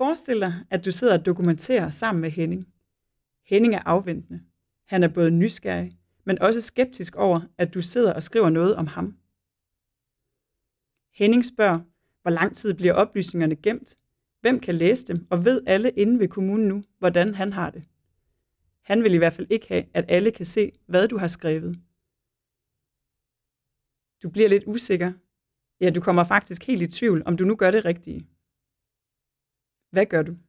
Forestil dig, at du sidder og dokumenterer sammen med Henning. Henning er afventende. Han er både nysgerrig, men også skeptisk over, at du sidder og skriver noget om ham. Henning spørger, hvor lang tid bliver oplysningerne gemt? Hvem kan læse dem, og ved alle inde ved kommunen nu, hvordan han har det? Han vil i hvert fald ikke have, at alle kan se, hvad du har skrevet. Du bliver lidt usikker. Ja, du kommer faktisk helt i tvivl, om du nu gør det rigtige. Hvad gør du?